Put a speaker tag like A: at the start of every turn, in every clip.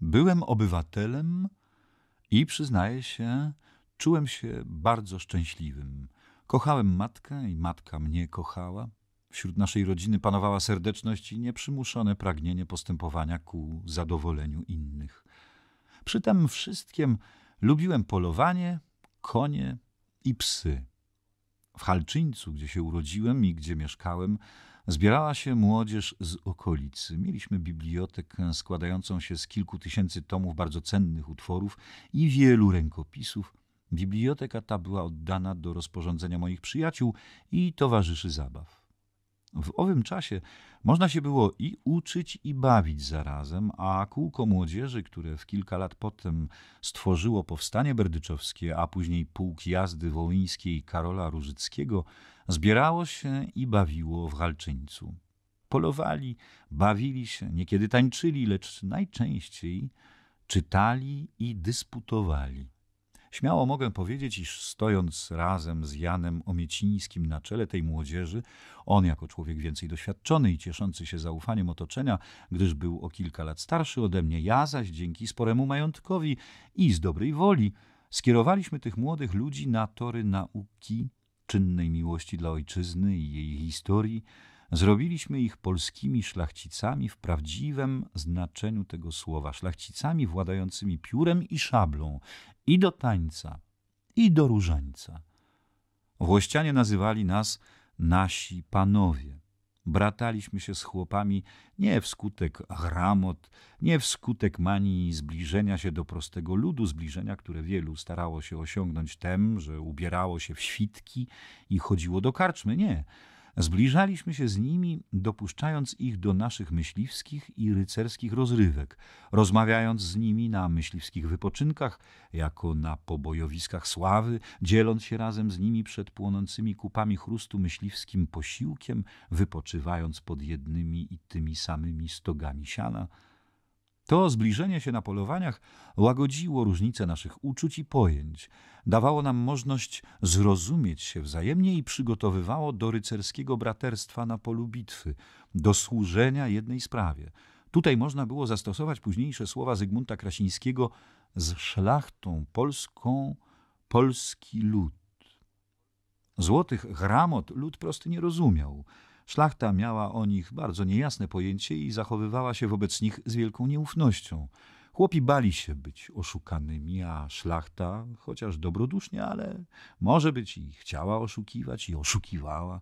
A: Byłem obywatelem i przyznaję się, czułem się bardzo szczęśliwym. Kochałem matkę i matka mnie kochała. Wśród naszej rodziny panowała serdeczność i nieprzymuszone pragnienie postępowania ku zadowoleniu innych. Przy tym wszystkim lubiłem polowanie, konie i psy. W Halczyńcu, gdzie się urodziłem i gdzie mieszkałem, Zbierała się młodzież z okolicy. Mieliśmy bibliotekę składającą się z kilku tysięcy tomów bardzo cennych utworów i wielu rękopisów. Biblioteka ta była oddana do rozporządzenia moich przyjaciół i towarzyszy zabaw. W owym czasie można się było i uczyć, i bawić zarazem, a kółko młodzieży, które w kilka lat potem stworzyło powstanie berdyczowskie, a później pułk jazdy wołyńskiej Karola Różyckiego, zbierało się i bawiło w Halczyńcu. Polowali, bawili się, niekiedy tańczyli, lecz najczęściej czytali i dysputowali. Śmiało mogę powiedzieć, iż stojąc razem z Janem Omiecińskim na czele tej młodzieży, on jako człowiek więcej doświadczony i cieszący się zaufaniem otoczenia, gdyż był o kilka lat starszy ode mnie, ja zaś dzięki sporemu majątkowi i z dobrej woli skierowaliśmy tych młodych ludzi na tory nauki, czynnej miłości dla ojczyzny i jej historii, Zrobiliśmy ich polskimi szlachcicami w prawdziwym znaczeniu tego słowa, szlachcicami władającymi piórem i szablą, i do tańca, i do różańca. Włościanie nazywali nas nasi panowie. Brataliśmy się z chłopami nie wskutek gramot, nie wskutek manii zbliżenia się do prostego ludu, zbliżenia, które wielu starało się osiągnąć tem, że ubierało się w świtki i chodziło do karczmy. Nie. Zbliżaliśmy się z nimi, dopuszczając ich do naszych myśliwskich i rycerskich rozrywek, rozmawiając z nimi na myśliwskich wypoczynkach, jako na pobojowiskach sławy, dzieląc się razem z nimi przed płonącymi kupami chrustu myśliwskim posiłkiem, wypoczywając pod jednymi i tymi samymi stogami siana – to zbliżenie się na polowaniach łagodziło różnice naszych uczuć i pojęć, dawało nam możność zrozumieć się wzajemnie i przygotowywało do rycerskiego braterstwa na polu bitwy, do służenia jednej sprawie. Tutaj można było zastosować późniejsze słowa Zygmunta Krasińskiego z szlachtą polską polski lud. Złotych gramot lud prosty nie rozumiał – Szlachta miała o nich bardzo niejasne pojęcie i zachowywała się wobec nich z wielką nieufnością. Chłopi bali się być oszukanymi, a szlachta, chociaż dobrodusznie, ale może być i chciała oszukiwać i oszukiwała.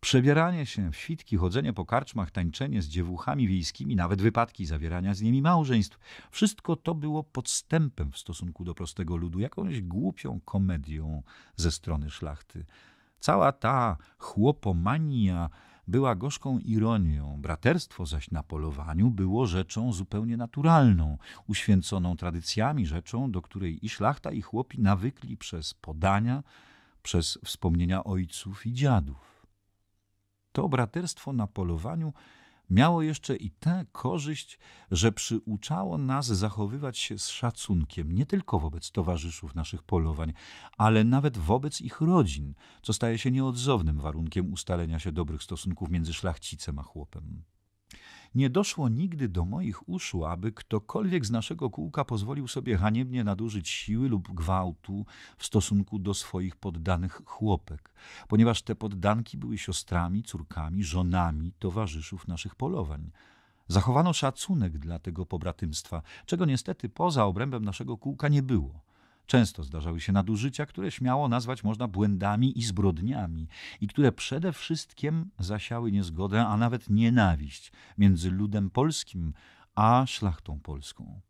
A: Przebieranie się w świtki, chodzenie po karczmach, tańczenie z dziewuchami wiejskimi, nawet wypadki zawierania z nimi małżeństw – wszystko to było podstępem w stosunku do prostego ludu, jakąś głupią komedią ze strony szlachty. Cała ta chłopomania była gorzką ironią, braterstwo zaś na polowaniu było rzeczą zupełnie naturalną, uświęconą tradycjami, rzeczą, do której i szlachta, i chłopi nawykli przez podania, przez wspomnienia ojców i dziadów. To braterstwo na polowaniu miało jeszcze i tę korzyść, że przyuczało nas zachowywać się z szacunkiem nie tylko wobec towarzyszów naszych polowań, ale nawet wobec ich rodzin, co staje się nieodzownym warunkiem ustalenia się dobrych stosunków między szlachcicem a chłopem. Nie doszło nigdy do moich uszu, aby ktokolwiek z naszego kółka pozwolił sobie haniebnie nadużyć siły lub gwałtu w stosunku do swoich poddanych chłopek, ponieważ te poddanki były siostrami, córkami, żonami towarzyszów naszych polowań. Zachowano szacunek dla tego pobratymstwa, czego niestety poza obrębem naszego kółka nie było. Często zdarzały się nadużycia, które śmiało nazwać można błędami i zbrodniami i które przede wszystkim zasiały niezgodę, a nawet nienawiść między ludem polskim a szlachtą polską.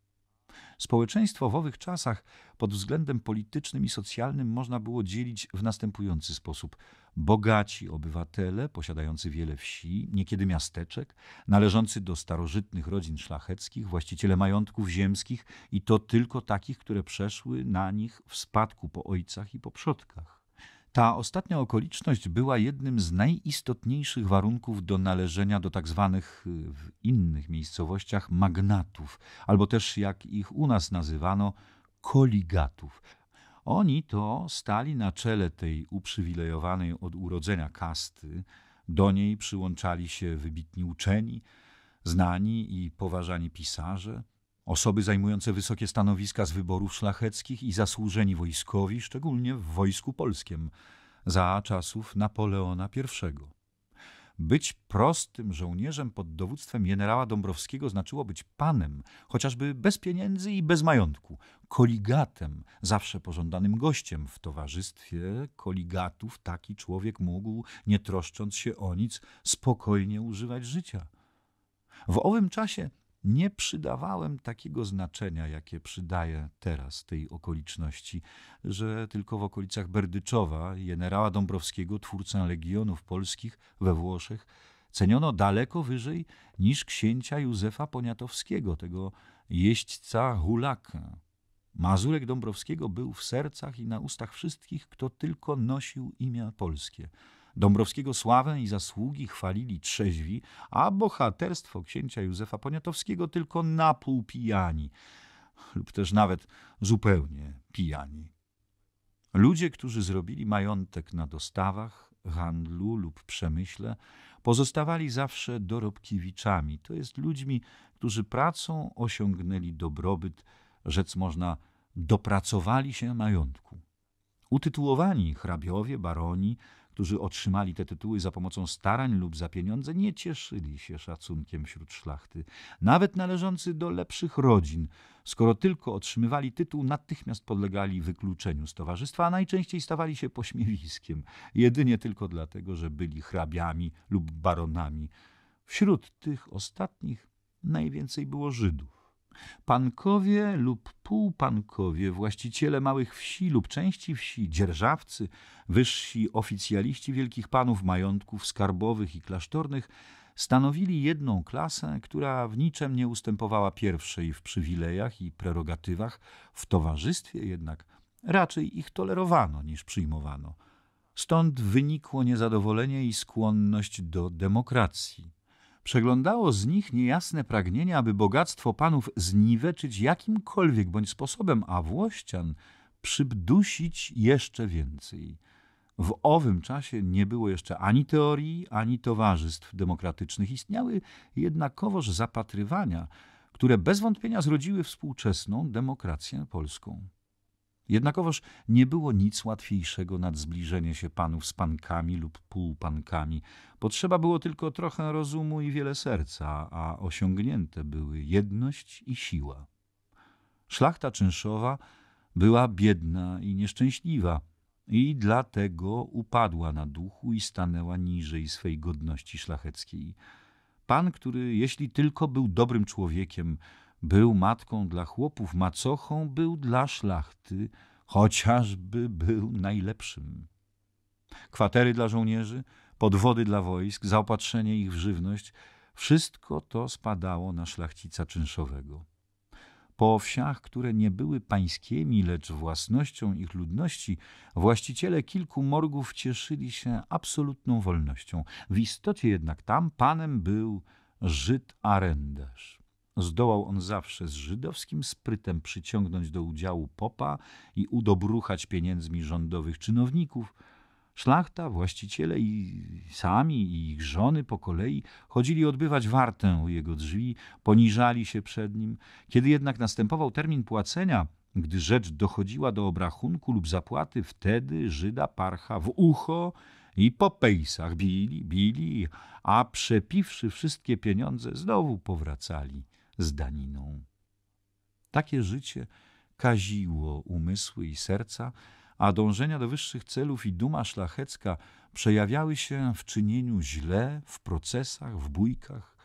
A: Społeczeństwo w owych czasach pod względem politycznym i socjalnym można było dzielić w następujący sposób. Bogaci obywatele, posiadający wiele wsi, niekiedy miasteczek, należący do starożytnych rodzin szlacheckich, właściciele majątków ziemskich i to tylko takich, które przeszły na nich w spadku po ojcach i po przodkach. Ta ostatnia okoliczność była jednym z najistotniejszych warunków do należenia do tak zwanych y, w innych miejscowościach magnatów, albo też jak ich u nas nazywano, koligatów. Oni to stali na czele tej uprzywilejowanej od urodzenia kasty, do niej przyłączali się wybitni uczeni, znani i poważani pisarze, Osoby zajmujące wysokie stanowiska z wyborów szlacheckich i zasłużeni wojskowi, szczególnie w wojsku polskim, za czasów Napoleona I. Być prostym żołnierzem pod dowództwem generała Dąbrowskiego znaczyło być panem, chociażby bez pieniędzy i bez majątku, koligatem, zawsze pożądanym gościem. W towarzystwie koligatów taki człowiek mógł, nie troszcząc się o nic, spokojnie używać życia. W owym czasie nie przydawałem takiego znaczenia, jakie przydaję teraz tej okoliczności, że tylko w okolicach Berdyczowa, generała Dąbrowskiego, twórcę legionów polskich we Włoszech, ceniono daleko wyżej niż księcia Józefa Poniatowskiego, tego jeźdźca hulaka. Mazurek Dąbrowskiego był w sercach i na ustach wszystkich, kto tylko nosił imię polskie. Dąbrowskiego sławę i zasługi chwalili trzeźwi, a bohaterstwo księcia Józefa Poniatowskiego tylko pół pijani, lub też nawet zupełnie pijani. Ludzie, którzy zrobili majątek na dostawach, handlu lub przemyśle, pozostawali zawsze dorobkiewiczami, to jest ludźmi, którzy pracą osiągnęli dobrobyt, rzec można, dopracowali się majątku. Utytułowani hrabiowie, baroni, którzy otrzymali te tytuły za pomocą starań lub za pieniądze, nie cieszyli się szacunkiem wśród szlachty, nawet należący do lepszych rodzin. Skoro tylko otrzymywali tytuł, natychmiast podlegali wykluczeniu z towarzystwa, a najczęściej stawali się pośmiewiskiem, jedynie tylko dlatego, że byli hrabiami lub baronami. Wśród tych ostatnich najwięcej było Żydów. Pankowie lub półpankowie, właściciele małych wsi lub części wsi, dzierżawcy, wyżsi oficjaliści wielkich panów majątków skarbowych i klasztornych stanowili jedną klasę, która w niczym nie ustępowała pierwszej w przywilejach i prerogatywach, w towarzystwie jednak raczej ich tolerowano niż przyjmowano. Stąd wynikło niezadowolenie i skłonność do demokracji przeglądało z nich niejasne pragnienie, aby bogactwo panów zniweczyć jakimkolwiek bądź sposobem, a Włościan przybdusić jeszcze więcej. W owym czasie nie było jeszcze ani teorii, ani towarzystw demokratycznych. Istniały jednakowoż zapatrywania, które bez wątpienia zrodziły współczesną demokrację polską. Jednakowoż nie było nic łatwiejszego nad zbliżenie się panów z pankami lub półpankami. Potrzeba było tylko trochę rozumu i wiele serca, a osiągnięte były jedność i siła. Szlachta czynszowa była biedna i nieszczęśliwa i dlatego upadła na duchu i stanęła niżej swej godności szlacheckiej. Pan, który jeśli tylko był dobrym człowiekiem, był matką dla chłopów, macochą był dla szlachty, chociażby był najlepszym. Kwatery dla żołnierzy, podwody dla wojsk, zaopatrzenie ich w żywność wszystko to spadało na szlachcica czynszowego. Po wsiach, które nie były pańskimi, lecz własnością ich ludności, właściciele kilku morgów cieszyli się absolutną wolnością. W istocie jednak tam panem był Żyd Arendarz. Zdołał on zawsze z żydowskim sprytem przyciągnąć do udziału popa i udobruchać pieniędzmi rządowych czynowników. Szlachta, właściciele i sami i ich żony po kolei chodzili odbywać wartę u jego drzwi, poniżali się przed nim. Kiedy jednak następował termin płacenia, gdy rzecz dochodziła do obrachunku lub zapłaty, wtedy Żyda parcha w ucho i po pejsach bili, bili, a przepiwszy wszystkie pieniądze, znowu powracali z daniną. Takie życie kaziło umysły i serca, a dążenia do wyższych celów i duma szlachecka przejawiały się w czynieniu źle, w procesach, w bójkach.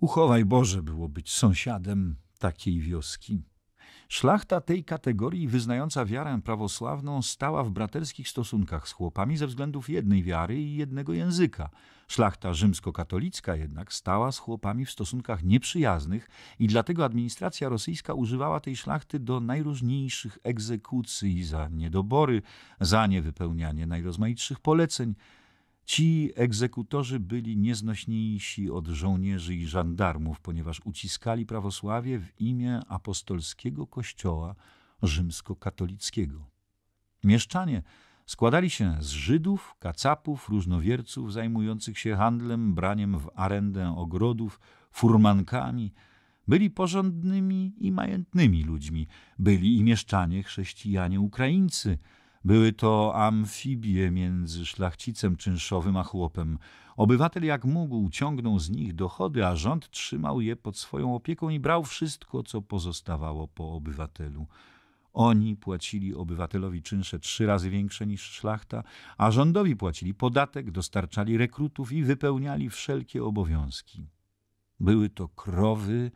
A: Uchowaj Boże było być sąsiadem takiej wioski. Szlachta tej kategorii wyznająca wiarę prawosławną stała w braterskich stosunkach z chłopami ze względów jednej wiary i jednego języka. Szlachta rzymskokatolicka jednak stała z chłopami w stosunkach nieprzyjaznych i dlatego administracja rosyjska używała tej szlachty do najróżniejszych egzekucji za niedobory, za niewypełnianie najrozmaitszych poleceń. Ci egzekutorzy byli nieznośniejsi od żołnierzy i żandarmów, ponieważ uciskali prawosławie w imię apostolskiego kościoła rzymskokatolickiego. Mieszczanie składali się z Żydów, kacapów, różnowierców zajmujących się handlem, braniem w arendę ogrodów, furmankami. Byli porządnymi i majętnymi ludźmi. Byli i mieszczanie chrześcijanie Ukraińcy – były to amfibie między szlachcicem czynszowym a chłopem. Obywatel jak mógł ciągnął z nich dochody, a rząd trzymał je pod swoją opieką i brał wszystko, co pozostawało po obywatelu. Oni płacili obywatelowi czynsze trzy razy większe niż szlachta, a rządowi płacili podatek, dostarczali rekrutów i wypełniali wszelkie obowiązki. Były to krowy,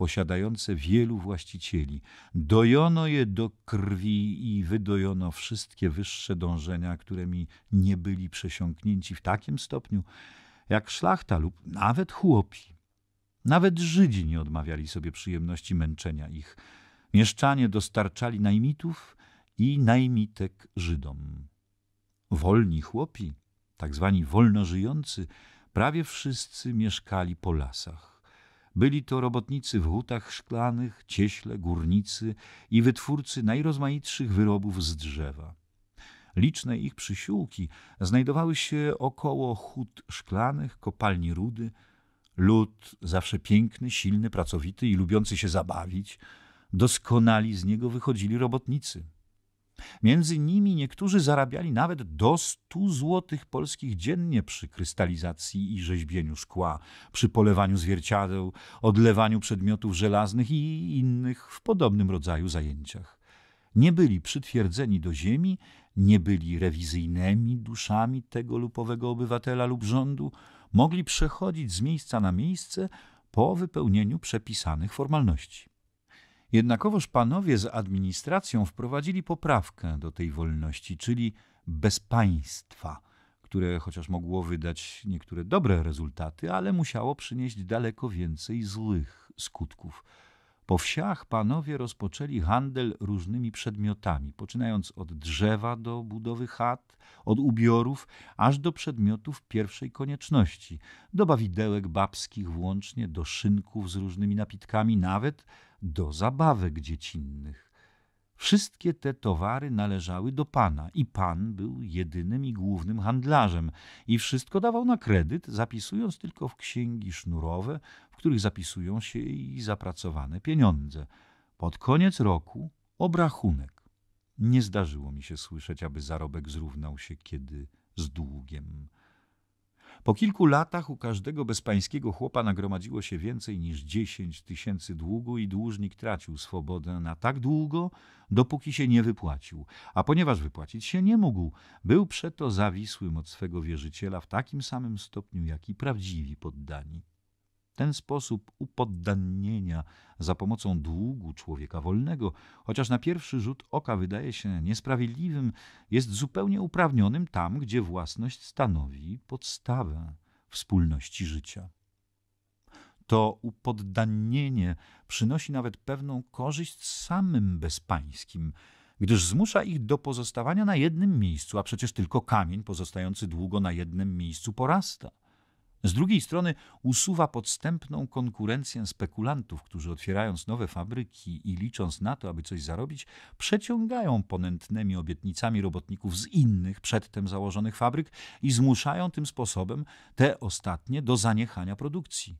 A: posiadające wielu właścicieli. Dojono je do krwi i wydojono wszystkie wyższe dążenia, którymi nie byli przesiąknięci w takim stopniu, jak szlachta lub nawet chłopi. Nawet Żydzi nie odmawiali sobie przyjemności męczenia ich. Mieszczanie dostarczali najmitów i najmitek Żydom. Wolni chłopi, tak zwani wolnożyjący, prawie wszyscy mieszkali po lasach. Byli to robotnicy w hutach szklanych, cieśle, górnicy i wytwórcy najrozmaitszych wyrobów z drzewa. Liczne ich przysiłki znajdowały się około hut szklanych, kopalni rudy. Lud, zawsze piękny, silny, pracowity i lubiący się zabawić, doskonali z niego wychodzili robotnicy – Między nimi niektórzy zarabiali nawet do 100 złotych polskich dziennie przy krystalizacji i rzeźbieniu szkła, przy polewaniu zwierciadeł, odlewaniu przedmiotów żelaznych i innych w podobnym rodzaju zajęciach. Nie byli przytwierdzeni do ziemi, nie byli rewizyjnymi duszami tego lub owego obywatela lub rządu, mogli przechodzić z miejsca na miejsce po wypełnieniu przepisanych formalności. Jednakowoż panowie z administracją wprowadzili poprawkę do tej wolności, czyli bezpaństwa, które chociaż mogło wydać niektóre dobre rezultaty, ale musiało przynieść daleko więcej złych skutków. Po wsiach panowie rozpoczęli handel różnymi przedmiotami, poczynając od drzewa do budowy chat, od ubiorów, aż do przedmiotów pierwszej konieczności, do bawidełek babskich włącznie, do szynków z różnymi napitkami, nawet do zabawek dziecinnych. Wszystkie te towary należały do pana i pan był jedynym i głównym handlarzem i wszystko dawał na kredyt, zapisując tylko w księgi sznurowe, w których zapisują się i zapracowane pieniądze. Pod koniec roku obrachunek. Nie zdarzyło mi się słyszeć, aby zarobek zrównał się kiedy z długiem. Po kilku latach u każdego bezpańskiego chłopa nagromadziło się więcej niż dziesięć tysięcy długu i dłużnik tracił swobodę na tak długo, dopóki się nie wypłacił. A ponieważ wypłacić się nie mógł, był przeto zawisłym od swego wierzyciela w takim samym stopniu, jak i prawdziwi poddani ten sposób upoddannienia za pomocą długu człowieka wolnego, chociaż na pierwszy rzut oka wydaje się niesprawiedliwym, jest zupełnie uprawnionym tam, gdzie własność stanowi podstawę wspólności życia. To upoddannienie przynosi nawet pewną korzyść samym bezpańskim, gdyż zmusza ich do pozostawania na jednym miejscu, a przecież tylko kamień pozostający długo na jednym miejscu porasta – z drugiej strony usuwa podstępną konkurencję spekulantów, którzy otwierając nowe fabryki i licząc na to, aby coś zarobić, przeciągają ponętnymi obietnicami robotników z innych, przedtem założonych fabryk i zmuszają tym sposobem te ostatnie do zaniechania produkcji.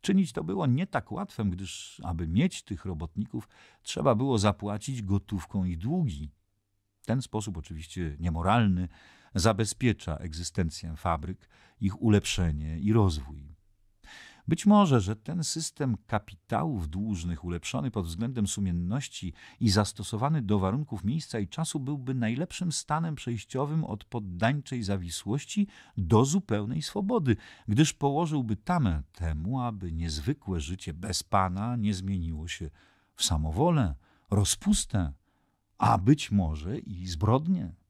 A: Czynić to było nie tak łatwem, gdyż aby mieć tych robotników, trzeba było zapłacić gotówką i długi. Ten sposób oczywiście niemoralny zabezpiecza egzystencję fabryk, ich ulepszenie i rozwój. Być może, że ten system kapitałów dłużnych, ulepszony pod względem sumienności i zastosowany do warunków miejsca i czasu, byłby najlepszym stanem przejściowym od poddańczej zawisłości do zupełnej swobody, gdyż położyłby tamę temu, aby niezwykłe życie bez pana nie zmieniło się w samowolę, rozpustę, a być może i zbrodnię.